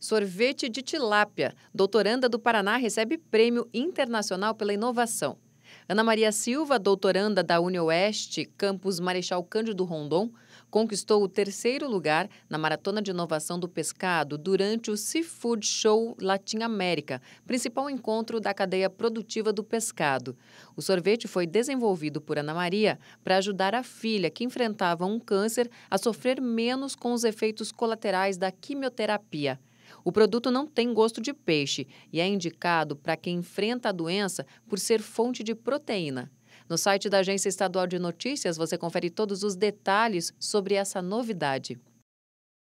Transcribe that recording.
Sorvete de tilápia. Doutoranda do Paraná recebe prêmio internacional pela inovação. Ana Maria Silva, doutoranda da UniOeste, campus Marechal Cândido Rondon, conquistou o terceiro lugar na Maratona de Inovação do Pescado durante o Seafood Show Latin América, principal encontro da cadeia produtiva do pescado. O sorvete foi desenvolvido por Ana Maria para ajudar a filha, que enfrentava um câncer, a sofrer menos com os efeitos colaterais da quimioterapia. O produto não tem gosto de peixe e é indicado para quem enfrenta a doença por ser fonte de proteína. No site da Agência Estadual de Notícias você confere todos os detalhes sobre essa novidade.